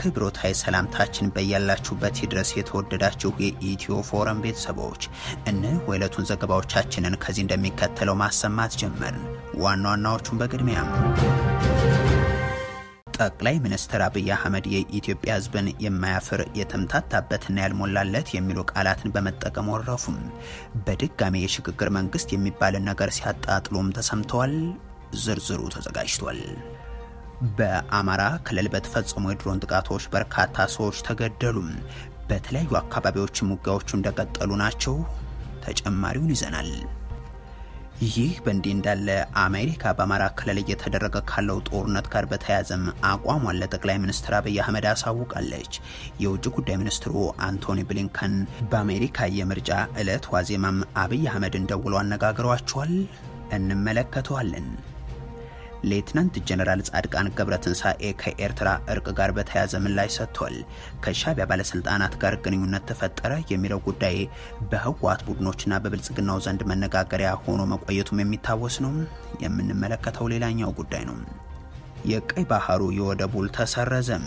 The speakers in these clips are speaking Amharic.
አክብሮታዊ ሰላምታችን በያላችሁበት ድረስ የተወደዳችሁ የኢትዮ ፎረም ቤተሰቦች እነሆ የዕለቱን ዘገባዎቻችንን ከዚህ እንደሚከተለው ማሰማት ጀመርን። ዋና ዋናዎቹን በቅድሚያም ጠቅላይ ሚኒስትር አብይ አህመድ የኢትዮጵያ ሕዝብን የማያፍር የተምታታበትና ያልሞላለት የሚሉ ቃላትን በመጠቀም ወረፉም። በድጋሚ የሽግግር መንግስት የሚባልን ነገር ሲያጣጥሉም ተሰምተዋል። ዝርዝሩ ተዘጋጅቷል። በአማራ ክልል በተፈጸሙ የድሮን ጥቃቶች በርካታ ሰዎች ተገደሉም። በተለያዩ አካባቢዎች ውጊያዎቹ እንደቀጠሉ ናቸው። ተጨማሪውን ይዘናል። ይህ በእንዲህ እንዳለ አሜሪካ በአማራ ክልል እየተደረገ ካለው ጦርነት ጋር በተያያዘም አቋሟን ለጠቅላይ ሚኒስትር አብይ አህመድ አሳውቃለች። የውጭ ጉዳይ ሚኒስትሩ አንቶኒ ብሊንከን በአሜሪካ የምርጫ ዕለት ዋዜማም አብይ አህመድ እንደውሎ አነጋግሯቸዋል። እንመለከተዋለን። ሌትናንት ጀነራል ጻድቃን ገብረትንሳኤ ከኤርትራ እርቅ ጋር በተያያዘ ምላሽ ሰጥቷል። ከሻቢያ ባለስልጣናት ጋር ግንኙነት ተፈጠረ የሚለው ጉዳይ በህወሓት ቡድኖችና በብልጽግናው ዘንድ መነጋገሪያ ሆኖ መቆየቱም የሚታወስ ነው። የምንመለከተው ሌላኛው ጉዳይ ነው። የቀይ ባህሩ የወደብ ውል ተሰረዘም።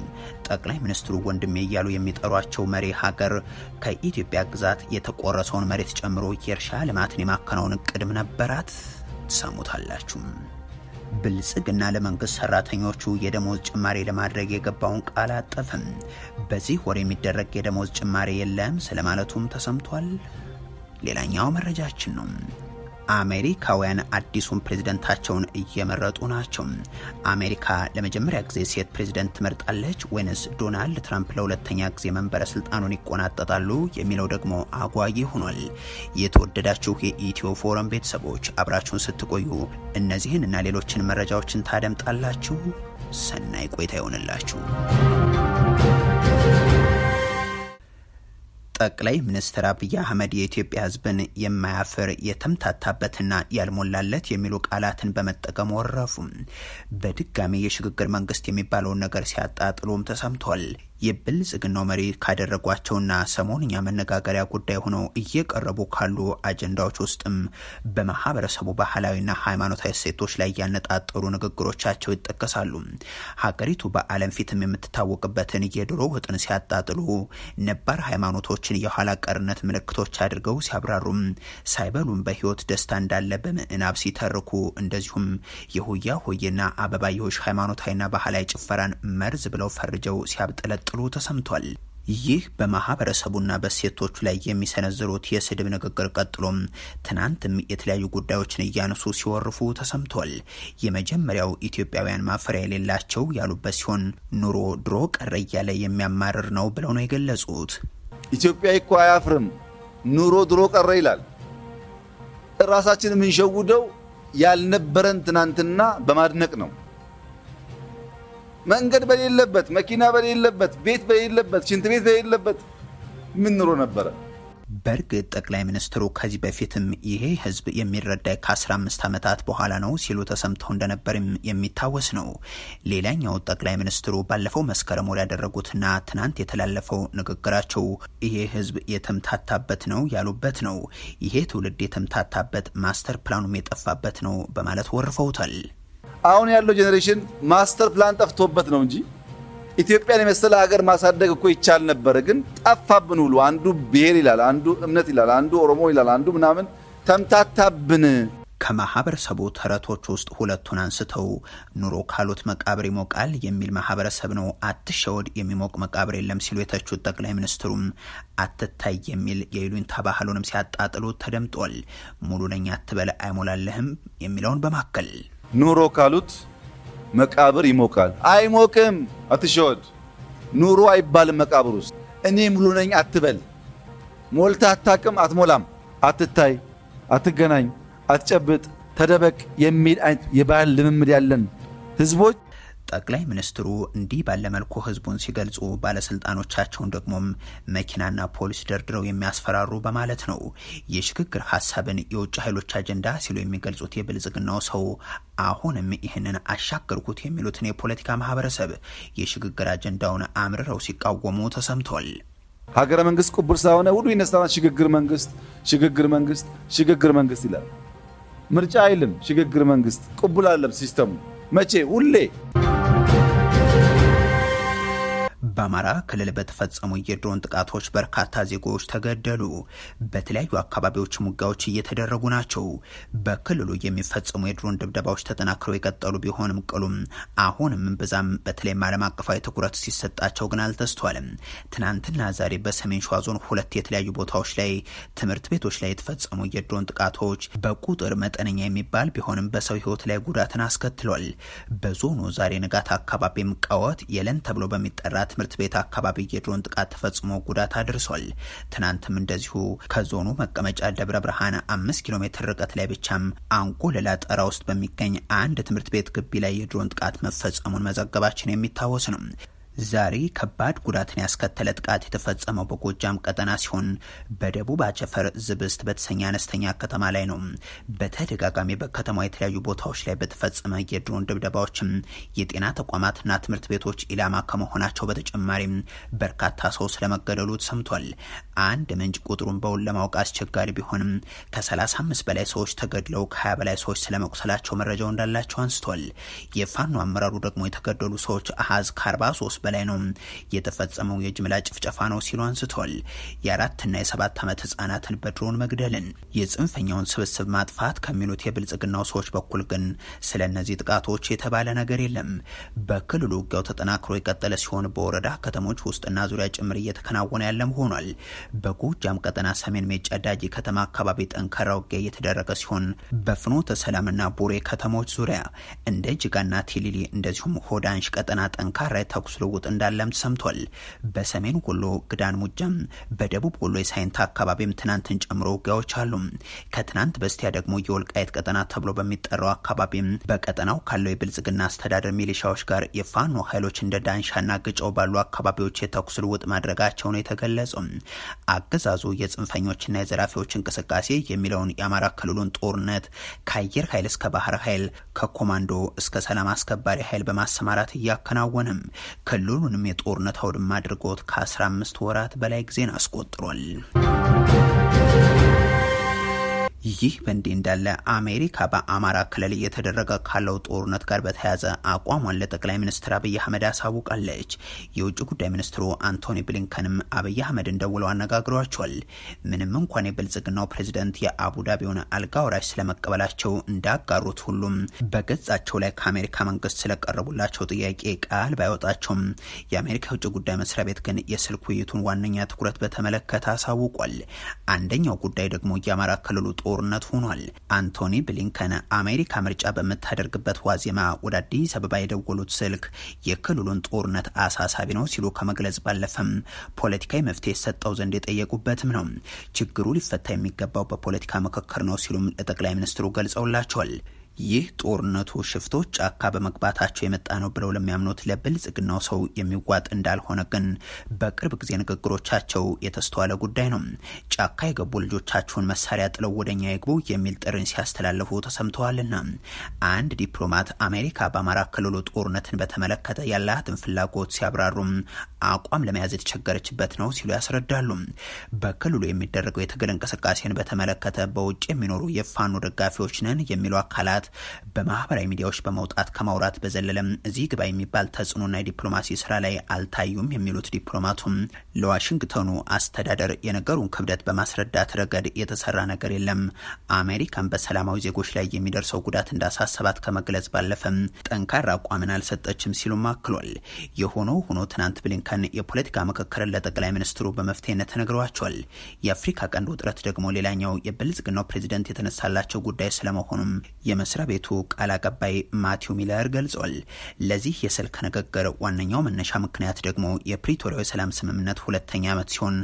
ጠቅላይ ሚኒስትሩ ወንድሜ እያሉ የሚጠሯቸው መሪ ሀገር ከኢትዮጵያ ግዛት የተቆረሰውን መሬት ጨምሮ የእርሻ ልማትን የማከናወን እቅድም ነበራት። ሰሙታላችሁ ብልጽግና ለመንግስት ሰራተኞቹ የደሞዝ ጭማሪ ለማድረግ የገባውን ቃል አጠፈም። በዚህ ወር የሚደረግ የደሞዝ ጭማሪ የለም ስለማለቱም ተሰምቷል። ሌላኛው መረጃችን ነው። አሜሪካውያን አዲሱን ፕሬዝደንታቸውን እየመረጡ ናቸው። አሜሪካ ለመጀመሪያ ጊዜ ሴት ፕሬዝደንት ትመርጣለች ወይንስ ዶናልድ ትራምፕ ለሁለተኛ ጊዜ መንበረ ስልጣኑን ይቆናጠጣሉ የሚለው ደግሞ አጓጊ ሆኗል። የተወደዳችሁ የኢትዮ ፎረም ቤተሰቦች አብራችሁን ስትቆዩ እነዚህን እና ሌሎችን መረጃዎችን ታደምጣላችሁ። ሰናይ ቆይታ ይሆንላችሁ። ጠቅላይ ሚኒስትር አብይ አህመድ የኢትዮጵያ ህዝብን የማያፍር የተምታታበትና ያልሞላለት የሚሉ ቃላትን በመጠቀም ወረፉ። በድጋሚ የሽግግር መንግስት የሚባለውን ነገር ሲያጣጥሉም ተሰምቷል። የብልጽግናው መሪ ካደረጓቸውና ሰሞንኛ መነጋገሪያ ጉዳይ ሆነው እየቀረቡ ካሉ አጀንዳዎች ውስጥም በማህበረሰቡ ባህላዊና ሃይማኖታዊ እሴቶች ላይ ያነጣጠሩ ንግግሮቻቸው ይጠቀሳሉ። ሀገሪቱ በዓለም ፊትም የምትታወቅበትን የድሮ ውጥን ሲያጣጥሉ ነባር ሃይማኖቶችን የኋላ ቀርነት ምልክቶች አድርገው ሲያብራሩም ሳይበሉም በህይወት ደስታ እንዳለ በምዕናብ ሲተርኩ እንደዚሁም የሁያ ሆዬና አበባየሆሽ ሃይማኖታዊና ባህላዊ ጭፈራን መርዝ ብለው ፈርጀው ሲያብጥለጥ መቀጠሉ ተሰምቷል። ይህ በማህበረሰቡና በሴቶቹ ላይ የሚሰነዝሩት የስድብ ንግግር ቀጥሎም ትናንትም የተለያዩ ጉዳዮችን እያነሱ ሲወርፉ ተሰምቷል። የመጀመሪያው ኢትዮጵያውያን ማፈሪያ የሌላቸው ያሉበት ሲሆን ኑሮ ድሮ ቀረ እያለ የሚያማርር ነው ብለው ነው የገለጹት። ኢትዮጵያ እኮ አያፍርም፣ ኑሮ ድሮ ቀረ ይላል። ራሳችን የምንሸውደው ያልነበረን ትናንትና በማድነቅ ነው። መንገድ በሌለበት፣ መኪና በሌለበት፣ ቤት በሌለበት፣ ሽንት ቤት በሌለበት ምን ኑሮ ነበረ? በእርግጥ ጠቅላይ ሚኒስትሩ ከዚህ በፊትም ይሄ ህዝብ የሚረዳ ከ15 ዓመታት በኋላ ነው ሲሉ ተሰምተው እንደነበርም የሚታወስ ነው። ሌላኛው ጠቅላይ ሚኒስትሩ ባለፈው መስከረም ወር ያደረጉትና ትናንት የተላለፈው ንግግራቸው ይሄ ህዝብ የተምታታበት ነው ያሉበት ነው። ይሄ ትውልድ የተምታታበት ማስተር ፕላኑም የጠፋበት ነው በማለት ወርፈውታል። አሁን ያለው ጄኔሬሽን ማስተር ፕላን ጠፍቶበት ነው እንጂ ኢትዮጵያን የመሰለ ሀገር ማሳደግ እኮ ይቻል ነበረ። ግን ጠፋብን ሁሉ አንዱ ብሔር ይላል፣ አንዱ እምነት ይላል፣ አንዱ ኦሮሞ ይላል፣ አንዱ ምናምን ተምታታብን። ከማህበረሰቡ ተረቶች ውስጥ ሁለቱን አንስተው ኑሮ ካሉት መቃብር ይሞቃል የሚል ማህበረሰብ ነው አትሸወድ የሚሞቅ መቃብር የለም ሲሉ የተቹት ጠቅላይ ሚኒስትሩም አትታይ የሚል የይሉኝታ ባህሉንም ሲያጣጥሉ ተደምጧል። ሙሉ ነኝ አትበል አይሞላልህም የሚለውን በማከል ኑሮ ካሉት መቃብር ይሞቃል። አይሞቅም፣ አትሸወድ። ኑሮ አይባልም መቃብር ውስጥ። እኔ ሙሉ ነኝ አትበል። ሞልታ አታቅም፣ አትሞላም። አትታይ፣ አትገናኝ፣ አትጨብጥ፣ ተደበቅ የሚል አይነት የባህል ልምምድ ያለን ህዝቦች ጠቅላይ ሚኒስትሩ እንዲህ ባለመልኩ ህዝቡን ሲገልጹ ባለስልጣኖቻቸውን ደግሞም መኪናና ፖሊስ ደርድረው የሚያስፈራሩ በማለት ነው። የሽግግር ሀሳብን የውጭ ኃይሎች አጀንዳ ሲሉ የሚገልጹት የብልጽግናው ሰው አሁንም ይህንን አሻገርኩት የሚሉትን የፖለቲካ ማህበረሰብ የሽግግር አጀንዳውን አምርረው ሲቃወሙ ተሰምቷል። ሀገረ መንግስት ቅቡር ስለሆነ ሁሉ ይነሳና ሽግግር መንግስት ሽግግር መንግስት ሽግግር መንግስት ይላል። ምርጫ አይልም። ሽግግር መንግስት ቅቡል አለም ሲስተሙ መቼ ሁሌ በአማራ ክልል በተፈጸሙ የድሮን ጥቃቶች በርካታ ዜጎች ተገደሉ። በተለያዩ አካባቢዎች ሙጋዎች እየተደረጉ ናቸው። በክልሉ የሚፈጸሙ የድሮን ድብደባዎች ተጠናክረው የቀጠሉ ቢሆንም ቅሉም አሁንም ብዛም በተለይም ዓለም አቀፋዊ ትኩረት ሲሰጣቸው ግን አልተስተዋልም። ትናንትና ዛሬ በሰሜን ሸዋ ዞን ሁለት የተለያዩ ቦታዎች ላይ ትምህርት ቤቶች ላይ የተፈጸሙ የድሮን ጥቃቶች በቁጥር መጠነኛ የሚባል ቢሆንም በሰው ህይወት ላይ ጉዳትን አስከትሏል። በዞኑ ዛሬ ንጋት አካባቢም ቀወት የለን ተብሎ በሚጠራ ትምህርት ቤት አካባቢ የድሮን ጥቃት ተፈጽሞ ጉዳት አድርሷል። ትናንትም እንደዚሁ ከዞኑ መቀመጫ ደብረ ብርሃን አምስት ኪሎ ሜትር ርቀት ላይ ብቻም አንጎ ሌላ ጠራ ውስጥ በሚገኝ አንድ ትምህርት ቤት ግቢ ላይ የድሮን ጥቃት መፈጸሙን መዘገባችን የሚታወስ ነው። ዛሬ ከባድ ጉዳትን ያስከተለ ጥቃት የተፈጸመው በጎጃም ቀጠና ሲሆን በደቡብ አቸፈር ዝብስት በተሰኘ አነስተኛ ከተማ ላይ ነው። በተደጋጋሚ በከተማ የተለያዩ ቦታዎች ላይ በተፈጸመ የድሮን ድብደባዎችም የጤና ተቋማትና ትምህርት ቤቶች ኢላማ ከመሆናቸው በተጨማሪም በርካታ ሰው ስለመገደሉ ተሰምቷል። አንድ ምንጭ ቁጥሩን በውል ለማወቅ አስቸጋሪ ቢሆንም ከ35 በላይ ሰዎች ተገድለው ከ20 በላይ ሰዎች ስለመቁሰላቸው መረጃው እንዳላቸው አንስቷል። የፋኖ አመራሩ ደግሞ የተገደሉ ሰዎች አሃዝ ከ43 በላይ ነው የተፈጸመው የጅምላ ጭፍጨፋ ነው ሲሉ አንስቷል። የአራትና የሰባት ዓመት ህጻናትን በድሮን መግደልን የጽንፈኛውን ስብስብ ማጥፋት ከሚሉት የብልጽግናው ሰዎች በኩል ግን ስለ እነዚህ ጥቃቶች የተባለ ነገር የለም። በክልሉ ውጊያው ተጠናክሮ የቀጠለ ሲሆን በወረዳ ከተሞች ውስጥና ዙሪያ ጭምር እየተከናወነ ያለም ሆኗል። በጎጃም ቀጠና ሰሜን ሜጫ ዳጊ ከተማ አካባቢ ጠንካራ ውጊያ እየተደረገ ሲሆን በፍኖተ ሰላምና ቡሬ ከተሞች ዙሪያ እንደ ጅጋና ቲሊሊ እንደዚሁም ሆዳንሽ ቀጠና ጠንካራ የተኩስ ልውውጥ እንዳለም ተሰምቷል። በሰሜን ወሎ ግዳን ሙጃም፣ በደቡብ ወሎ የሳይንታ አካባቢም ትናንትን ጨምሮ ውጊያዎች አሉ። ከትናንት በስቲያ ደግሞ የወልቃየት ቀጠና ተብሎ በሚጠራው አካባቢም በቀጠናው ካለው የብልጽግና አስተዳደር ሚሊሻዎች ጋር የፋኖ ኃይሎች እንደ ዳንሻና ግጨው ባሉ አካባቢዎች የተኩስ ልውውጥ ማድረጋቸው ነው የተገለጸው። አገዛዙ የጽንፈኞችና የዘራፊዎች እንቅስቃሴ የሚለውን የአማራ ክልሉን ጦርነት ከአየር ኃይል እስከ ባህር ኃይል ከኮማንዶ እስከ ሰላም አስከባሪ ኃይል በማሰማራት እያከናወነም ክልሉንም የጦርነት አውድማ አድርጎት ከ15 ወራት በላይ ጊዜን አስቆጥሯል። ይህ በእንዲህ እንዳለ አሜሪካ በአማራ ክልል እየተደረገ ካለው ጦርነት ጋር በተያያዘ አቋሟን ለጠቅላይ ሚኒስትር አብይ አህመድ አሳውቃለች። የውጭ ጉዳይ ሚኒስትሩ አንቶኒ ብሊንከንም አብይ አህመድ እንደውለው አነጋግሯቸዋል። ምንም እንኳን የብልጽግናው ፕሬዚደንት የአቡዳቢውን አልጋ ወራሽ ስለመቀበላቸው እንዳጋሩት ሁሉም በገጻቸው ላይ ከአሜሪካ መንግስት ስለቀረቡላቸው ጥያቄ ቃል ባይወጣቸውም የአሜሪካ የውጭ ጉዳይ መስሪያ ቤት ግን የስልክ ውይይቱን ዋነኛ ትኩረት በተመለከተ አሳውቋል። አንደኛው ጉዳይ ደግሞ የአማራ ክልሉ ጦር ጦርነት ሆኗል። አንቶኒ ብሊንከን አሜሪካ ምርጫ በምታደርግበት ዋዜማ ወደ አዲስ አበባ የደወሉት ስልክ የክልሉን ጦርነት አሳሳቢ ነው ሲሉ ከመግለጽ ባለፈም ፖለቲካዊ መፍትሄ ሰጠው ዘንድ የጠየቁበትም ነው። ችግሩ ሊፈታ የሚገባው በፖለቲካ ምክክር ነው ሲሉም ለጠቅላይ ሚኒስትሩ ገልጸውላቸዋል። ይህ ጦርነቱ ሽፍቶች ጫካ በመግባታቸው የመጣ ነው ብለው ለሚያምኑት ለብልጽግናው ሰው የሚዋጥ እንዳልሆነ ግን በቅርብ ጊዜ ንግግሮቻቸው የተስተዋለ ጉዳይ ነው። ጫካ የገቡ ልጆቻችሁን መሳሪያ ጥለው ወደኛ ይግቡ የሚል ጥሪን ሲያስተላልፉ ተሰምተዋልና አንድ ዲፕሎማት አሜሪካ በአማራ ክልሉ ጦርነትን በተመለከተ ያላትን ፍላጎት ሲያብራሩም አቋም ለመያዝ የተቸገረችበት ነው ሲሉ ያስረዳሉ። በክልሉ የሚደረገው የትግል እንቅስቃሴን በተመለከተ በውጭ የሚኖሩ የፋኖ ደጋፊዎች ነን የሚሉ አካላት ሀገራት በማህበራዊ ሚዲያዎች በመውጣት ከማውራት በዘለለም እዚህ ግባ የሚባል ተጽዕኖና የዲፕሎማሲ ስራ ላይ አልታዩም የሚሉት ዲፕሎማቱም ለዋሽንግተኑ አስተዳደር የነገሩን ክብደት በማስረዳት ረገድ የተሰራ ነገር የለም። አሜሪካን በሰላማዊ ዜጎች ላይ የሚደርሰው ጉዳት እንዳሳሰባት ከመግለጽ ባለፈም ጠንካራ አቋምን አልሰጠችም ሲሉም አክሏል። የሆኖ ሆኖ ትናንት ብሊንከን የፖለቲካ ምክክርን ለጠቅላይ ሚኒስትሩ በመፍትሄነት ተነግረዋቸዋል። የአፍሪካ ቀንድ ውጥረት ደግሞ ሌላኛው የብልጽግናው ፕሬዚደንት የተነሳላቸው ጉዳይ ስለመሆኑም የመስ የመስሪያ ቤቱ ቃል አቀባይ ማቲው ሚለር ገልጿል። ለዚህ የስልክ ንግግር ዋነኛው መነሻ ምክንያት ደግሞ የፕሪቶሪያው የሰላም ስምምነት ሁለተኛ ዓመት ሲሆን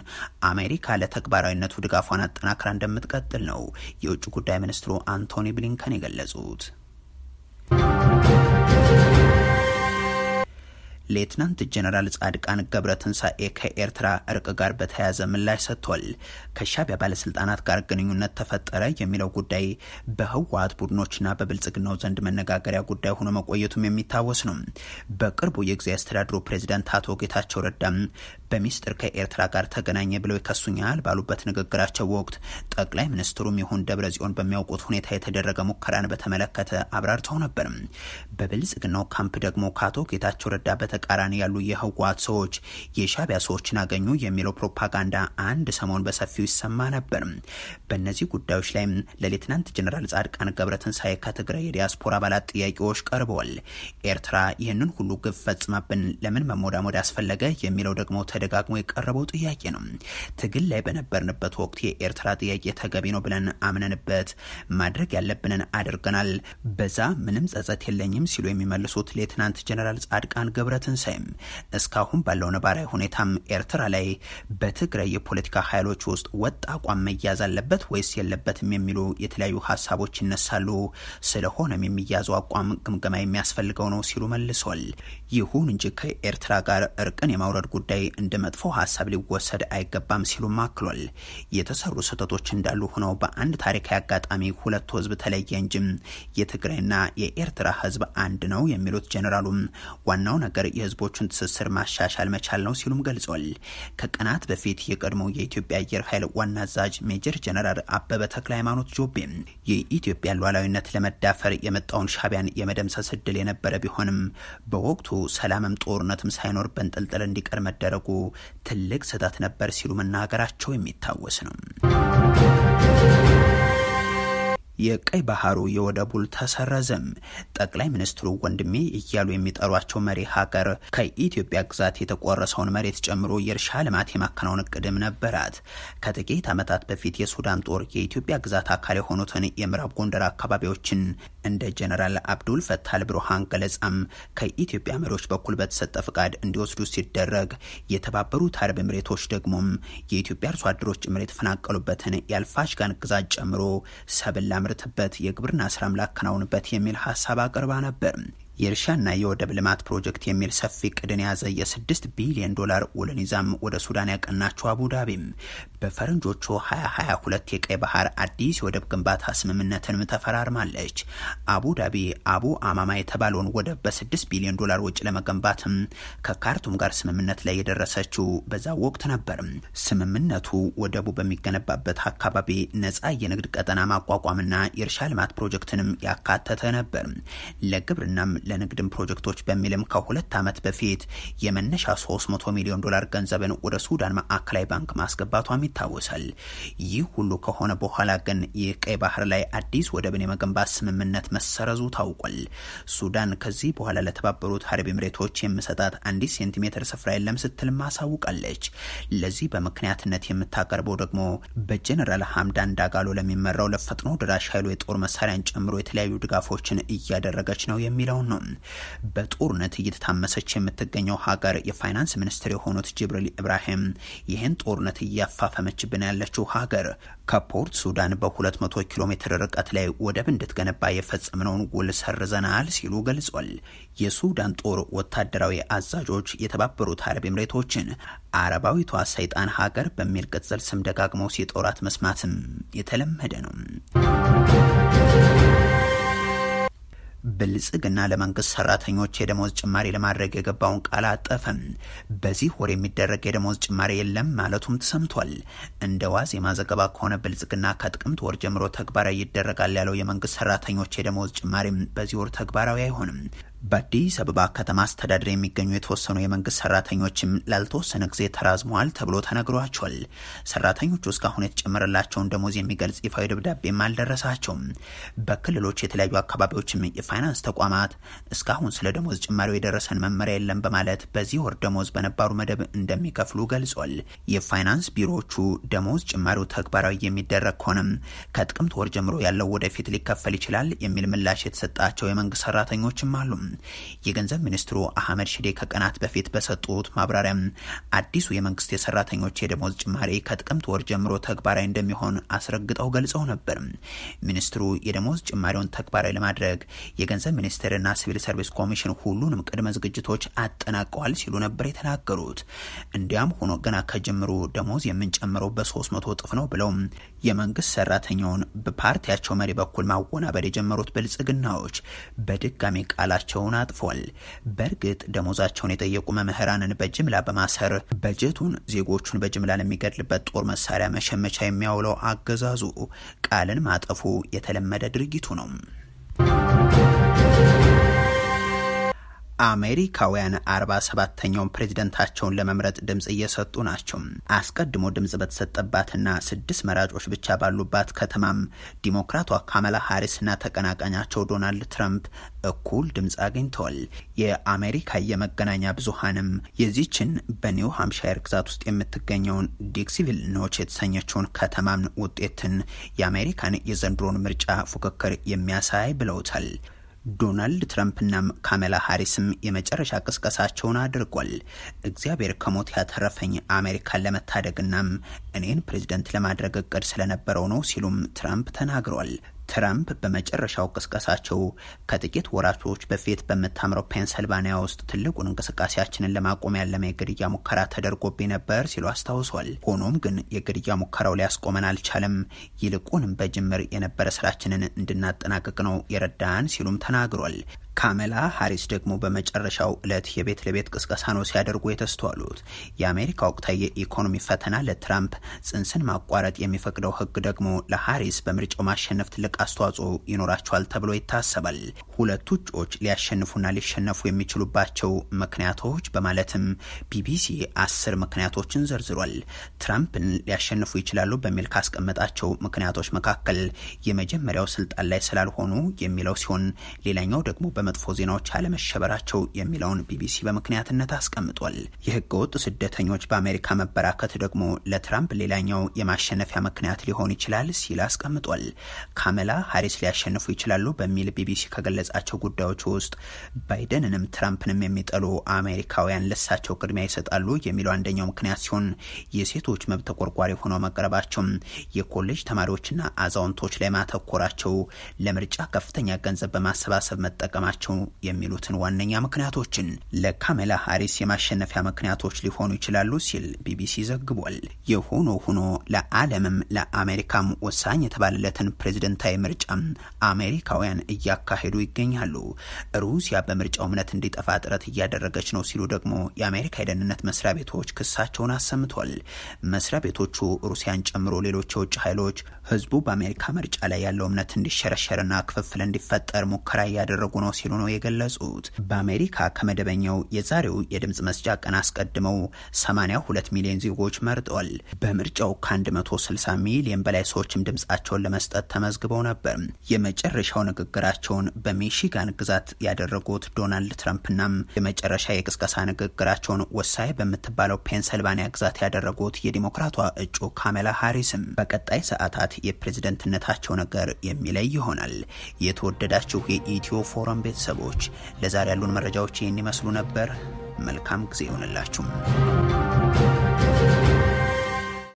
አሜሪካ ለተግባራዊነቱ ድጋፏን አጠናክራ እንደምትቀጥል ነው የውጭ ጉዳይ ሚኒስትሩ አንቶኒ ብሊንከን የገለጹት። ሌትናንት ጀነራል ጻድቃን ገብረ ትንሳኤ ከኤርትራ እርቅ ጋር በተያያዘ ምላሽ ሰጥቷል። ከሻቢያ ባለስልጣናት ጋር ግንኙነት ተፈጠረ የሚለው ጉዳይ በህወሓት ቡድኖችና በብልጽግናው ዘንድ መነጋገሪያ ጉዳይ ሆኖ መቆየቱም የሚታወስ ነው። በቅርቡ የጊዜያዊ አስተዳድሩ ፕሬዚዳንት አቶ ጌታቸው ረዳም በሚስጥር ከኤርትራ ጋር ተገናኘ ብለው ይከሱኛል ባሉበት ንግግራቸው ወቅት ጠቅላይ ሚኒስትሩም ይሁን ደብረጽዮን በሚያውቁት ሁኔታ የተደረገ ሙከራን በተመለከተ አብራርተው ነበር በብልጽግናው ካምፕ ደግሞ ከአቶ ጌታቸው ረዳ በተቃራኒ ያሉ የህወሓት ሰዎች የሻቢያ ሰዎችን አገኙ የሚለው ፕሮፓጋንዳ አንድ ሰሞን በሰፊው ይሰማ ነበር። በእነዚህ ጉዳዮች ላይም ለሌትናንት ጀኔራል ጻድቃን ገብረትንሳኤ ከትግራይ የዲያስፖራ አባላት ጥያቄዎች ቀርበዋል። ኤርትራ ይህንን ሁሉ ግፍ ፈጽማብን ለምን መሞዳሞድ አስፈለገ የሚለው ደግሞ ተደጋግሞ የቀረበው ጥያቄ ነው። ትግል ላይ በነበርንበት ወቅት የኤርትራ ጥያቄ ተገቢ ነው ብለን አምነንበት ማድረግ ያለብንን አድርገናል። በዛ ምንም ጸጸት የለኝም ሲሉ የሚመልሱት ሌትናንት ጀነራል ጻድቃን ሳይም እስካሁን ባለው ነባራዊ ሁኔታም ኤርትራ ላይ በትግራይ የፖለቲካ ኃይሎች ውስጥ ወጥ አቋም መያዝ አለበት ወይስ የለበትም የሚሉ የተለያዩ ሀሳቦች ይነሳሉ። ስለሆነም የሚያዘው አቋም ግምገማ የሚያስፈልገው ነው ሲሉ መልሷል። ይሁን እንጂ ከኤርትራ ጋር እርቅን የማውረድ ጉዳይ እንደ መጥፎ ሀሳብ ሊወሰድ አይገባም ሲሉም አክሏል። የተሰሩ ስህተቶች እንዳሉ ሆነው በአንድ ታሪካዊ አጋጣሚ ሁለቱ ህዝብ ተለየ እንጂም የትግራይና የኤርትራ ህዝብ አንድ ነው የሚሉት ጀኔራሉም ዋናው ነገር የህዝቦቹን ትስስር ማሻሻል መቻል ነው ሲሉም ገልጿል። ከቀናት በፊት የቀድሞ የኢትዮጵያ አየር ኃይል ዋና አዛዥ ሜጀር ጀነራል አበበ ተክለ ሃይማኖት ጆቤ የኢትዮጵያ ሉዓላዊነት ለመዳፈር የመጣውን ሻቢያን የመደምሰስ እድል የነበረ ቢሆንም በወቅቱ ሰላምም ጦርነትም ሳይኖር በንጥልጥል እንዲቀር መደረጉ ትልቅ ስህተት ነበር ሲሉ መናገራቸው የሚታወስ ነው። የቀይ ባህሩ የወደብ ውል ተሰረዘም። ጠቅላይ ሚኒስትሩ ወንድሜ እያሉ የሚጠሯቸው መሪ ሀገር ከኢትዮጵያ ግዛት የተቆረሰውን መሬት ጨምሮ የእርሻ ልማት የማከናወን እቅድም ነበራት። ከጥቂት ዓመታት በፊት የሱዳን ጦር የኢትዮጵያ ግዛት አካል የሆኑትን የምዕራብ ጎንደር አካባቢዎችን እንደ ጀነራል አብዱል ፈታል ብሩሃን ገለጻም ከኢትዮጵያ መሪዎች በኩል በተሰጠ ፍቃድ እንዲወስዱ ሲደረግ የተባበሩት አረብ ኤምሬቶች ደግሞም የኢትዮጵያ አርሶ አደሮች ጭምር የተፈናቀሉበትን የአልፋሽጋን ግዛት ጨምሮ ሰብል ላምርትበት፣ የግብርና ስራም ላከናውንበት የሚል ሀሳብ አቅርባ ነበር። የእርሻና የወደብ ልማት ፕሮጀክት የሚል ሰፊ ቅድን የያዘ የስድስት ቢሊዮን ዶላር ውልን ይዛም ወደ ሱዳን ያቀናቸው አቡዳቢም በፈረንጆቹ 2022 የቀይ ባህር አዲስ የወደብ ግንባታ ስምምነትንም ተፈራርማለች። አቡዳቢ አቡ አማማ የተባለውን ወደብ በ6 ቢሊዮን ዶላር ወጪ ለመገንባትም ከካርቱም ጋር ስምምነት ላይ የደረሰችው በዛ ወቅት ነበር። ስምምነቱ ወደቡ በሚገነባበት አካባቢ ነጻ የንግድ ቀጠና ማቋቋምና የእርሻ ልማት ፕሮጀክትንም ያካተተ ነበር። ለግብርናም ለንግድም ፕሮጀክቶች በሚልም ከሁለት ዓመት በፊት የመነሻ 300 ሚሊዮን ዶላር ገንዘብን ወደ ሱዳን ማዕከላዊ ባንክ ማስገባቷም ይታወሳል። ይህ ሁሉ ከሆነ በኋላ ግን የቀይ ባህር ላይ አዲስ ወደብን የመገንባት ስምምነት መሰረዙ ታውቋል። ሱዳን ከዚህ በኋላ ለተባበሩት አረብ ኤምሬቶች የምሰጣት አንዲት ሴንቲሜትር ስፍራ የለም ስትል ማሳውቃለች። ለዚህ በምክንያትነት የምታቀርበው ደግሞ በጀነራል ሀምዳን ዳጋሎ ለሚመራው ለፈጥኖ ድራሽ ኃይሉ የጦር መሳሪያን ጨምሮ የተለያዩ ድጋፎችን እያደረገች ነው የሚለውን ነው። በጦርነት እየተታመሰች የምትገኘው ሀገር የፋይናንስ ሚኒስትር የሆኑት ጅብሪል ኢብራሂም ይህን ጦርነት እያፋፈመችብን ያለችው ሀገር ከፖርት ሱዳን በ200 ኪሎ ሜትር ርቀት ላይ ወደብ እንድትገነባ የፈጸምነውን ውል ሰርዘናል ሲሉ ገልጿል። የሱዳን ጦር ወታደራዊ አዛዦች የተባበሩት አረብ ኤምሬቶችን አረባዊቷ ሰይጣን ሀገር በሚል ቅጽል ስም ደጋግመው ሲጦራት መስማትም የተለመደ ነው። ብልጽግና ለመንግስት ሰራተኞች የደሞዝ ጭማሪ ለማድረግ የገባውን ቃል አጠፈም። በዚህ ወር የሚደረግ የደሞዝ ጭማሪ የለም ማለቱም ተሰምቷል። እንደ ዋዜማ ዘገባ ከሆነ ብልጽግና ከጥቅምት ወር ጀምሮ ተግባራዊ ይደረጋል ያለው የመንግስት ሰራተኞች የደሞዝ ጭማሪም በዚህ ወር ተግባራዊ አይሆንም። በአዲስ አበባ ከተማ አስተዳደር የሚገኙ የተወሰኑ የመንግስት ሰራተኞችም ላልተወሰነ ጊዜ ተራዝመዋል ተብሎ ተነግሯቸዋል። ሰራተኞቹ እስካሁን የተጨመረላቸውን ደሞዝ የሚገልጽ ይፋዊ ደብዳቤም አልደረሳቸውም። በክልሎች የተለያዩ አካባቢዎችም የፋይናንስ ተቋማት እስካሁን ስለ ደሞዝ ጭማሪው የደረሰን መመሪያ የለም በማለት በዚህ ወር ደሞዝ በነባሩ መደብ እንደሚከፍሉ ገልጿል። የፋይናንስ ቢሮዎቹ ደሞዝ ጭማሪው ተግባራዊ የሚደረግ ከሆነም ከጥቅምት ወር ጀምሮ ያለው ወደፊት ሊከፈል ይችላል የሚል ምላሽ የተሰጣቸው የመንግስት ሰራተኞችም አሉ። የገንዘብ ሚኒስትሩ አህመድ ሽዴ ከቀናት በፊት በሰጡት ማብራሪያም አዲሱ የመንግስት የሰራተኞች የደሞዝ ጭማሪ ከጥቅምት ወር ጀምሮ ተግባራዊ እንደሚሆን አስረግጠው ገልጸው ነበር። ሚኒስትሩ የደሞዝ ጭማሪውን ተግባራዊ ለማድረግ የገንዘብ ሚኒስቴርና ሲቪል ሰርቪስ ኮሚሽን ሁሉንም ቅድመ ዝግጅቶች አጠናቀዋል ሲሉ ነበር የተናገሩት። እንዲያም ሆኖ ገና ከጀምሩ ደሞዝ የምንጨምረው በ300 እጥፍ ነው ብለው የመንግስት ሰራተኛውን በፓርቲያቸው መሪ በኩል ማወናበድ የጀመሩት ብልጽግናዎች በድጋሚ ቃላቸው ስማቸውን አጥፏል። በእርግጥ ደሞዛቸውን የጠየቁ መምህራንን በጅምላ በማሰር በጀቱን ዜጎቹን በጅምላ ለሚገድልበት ጦር መሳሪያ መሸመቻ የሚያውለው አገዛዙ ቃልን ማጠፉ የተለመደ ድርጊቱ ነው። አሜሪካውያን አርባ ሰባተኛውን ፕሬዚደንታቸውን ለመምረጥ ድምፅ እየሰጡ ናቸው። አስቀድሞ ድምፅ በተሰጠባትና ስድስት መራጮች ብቻ ባሉባት ከተማም ዲሞክራቷ ካመላ ሀሪስና ተቀናቃኛቸው ዶናልድ ትራምፕ እኩል ድምፅ አግኝተዋል። የአሜሪካ የመገናኛ ብዙሃንም የዚችን በኒው ሃምፕሻየር ግዛት ውስጥ የምትገኘውን ዲክሲቪል ኖች የተሰኘችውን ከተማም ውጤትን የአሜሪካን የዘንድሮን ምርጫ ፉክክር የሚያሳይ ብለውታል። ዶናልድ ትራምፕና ካሜላ ሃሪስም የመጨረሻ ቅስቀሳቸውን አድርጓል። እግዚአብሔር ከሞት ያተረፈኝ አሜሪካን ለመታደግናም እኔን ፕሬዝደንት ለማድረግ እቅድ ስለነበረው ነው ሲሉም ትራምፕ ተናግሯል። ትራምፕ በመጨረሻው ቅስቀሳቸው ከጥቂት ወራቶች በፊት በምታምረው ፔንሰልቫኒያ ውስጥ ትልቁን እንቅስቃሴያችንን ለማቆም ያለመ የግድያ ሙከራ ተደርጎብኝ ነበር ሲሉ አስታውሷል። ሆኖም ግን የግድያ ሙከራው ሊያስቆመን አልቻለም፣ ይልቁንም በጅምር የነበረ ስራችንን እንድናጠናቅቅ ነው የረዳን ሲሉም ተናግሯል። ካሜላ ሀሪስ ደግሞ በመጨረሻው ዕለት የቤት ለቤት ቅስቀሳ ነው ሲያደርጉ የተስተዋሉት። የአሜሪካ ወቅታዊ የኢኮኖሚ ፈተና ለትራምፕ ጽንስን ማቋረጥ የሚፈቅደው ህግ ደግሞ ለሀሪስ በምርጫው ማሸነፍ ትልቅ አስተዋጽኦ ይኖራቸዋል ተብሎ ይታሰባል። ሁለቱ እጩዎች ሊያሸንፉና ሊሸነፉ የሚችሉባቸው ምክንያቶች በማለትም ቢቢሲ አስር ምክንያቶችን ዘርዝሯል። ትራምፕን ሊያሸንፉ ይችላሉ በሚል ካስቀመጣቸው ምክንያቶች መካከል የመጀመሪያው ስልጣን ላይ ስላልሆኑ የሚለው ሲሆን ሌላኛው ደግሞ በመጥፎ ዜናዎች አለመሸበራቸው የሚለውን ቢቢሲ በምክንያትነት አስቀምጧል። የህገወጥ ስደተኞች በአሜሪካ መበራከት ደግሞ ለትራምፕ ሌላኛው የማሸነፊያ ምክንያት ሊሆን ይችላል ሲል አስቀምጧል። ካመላ ሀሪስ ሊያሸንፉ ይችላሉ በሚል ቢቢሲ ከገለጻቸው ጉዳዮች ውስጥ ባይደንንም ትራምፕንም የሚጠሉ አሜሪካውያን ለሳቸው ቅድሚያ ይሰጣሉ የሚለው አንደኛው ምክንያት ሲሆን የሴቶች መብት ተቆርቋሪ ሆነው መቅረባቸውም፣ የኮሌጅ ተማሪዎችና አዛውንቶች ላይ ማተኮራቸው፣ ለምርጫ ከፍተኛ ገንዘብ በማሰባሰብ መጠቀማ ናቸው የሚሉትን ዋነኛ ምክንያቶችን ለካሜላ ሀሪስ የማሸነፊያ ምክንያቶች ሊሆኑ ይችላሉ ሲል ቢቢሲ ዘግቧል። የሆኖ ሆኖ ለዓለምም ለአሜሪካም ወሳኝ የተባለለትን ፕሬዝደንታዊ ምርጫ አሜሪካውያን እያካሄዱ ይገኛሉ። ሩሲያ በምርጫው እምነት እንዲጠፋ ጥረት እያደረገች ነው ሲሉ ደግሞ የአሜሪካ የደህንነት መስሪያ ቤቶች ክሳቸውን አሰምቷል። መስሪያ ቤቶቹ ሩሲያን ጨምሮ ሌሎች የውጭ ኃይሎች ህዝቡ በአሜሪካ ምርጫ ላይ ያለው እምነት እንዲሸረሸርና ክፍፍል እንዲፈጠር ሙከራ እያደረጉ ነው ሲሉ ነው የገለጹት። በአሜሪካ ከመደበኛው የዛሬው የድምፅ መስጫ ቀን አስቀድመው 82 ሚሊዮን ዜጎች መርጠዋል። በምርጫው ከ160 ሚሊዮን በላይ ሰዎችም ድምፃቸውን ለመስጠት ተመዝግበው ነበር። የመጨረሻው ንግግራቸውን በሚሺጋን ግዛት ያደረጉት ዶናልድ ትራምፕናም የመጨረሻ የቅስቀሳ ንግግራቸውን ወሳኝ በምትባለው ፔንሰልቫኒያ ግዛት ያደረጉት የዲሞክራቷ እጩ ካሜላ ሃሪስም በቀጣይ ሰዓታት የፕሬዝደንትነታቸው ነገር የሚለይ ይሆናል። የተወደዳችሁ የኢትዮ ፎረም ቤተሰቦች ለዛሬ ያሉን መረጃዎች ይህን ይመስሉ ነበር። መልካም ጊዜ ይሆንላችሁ።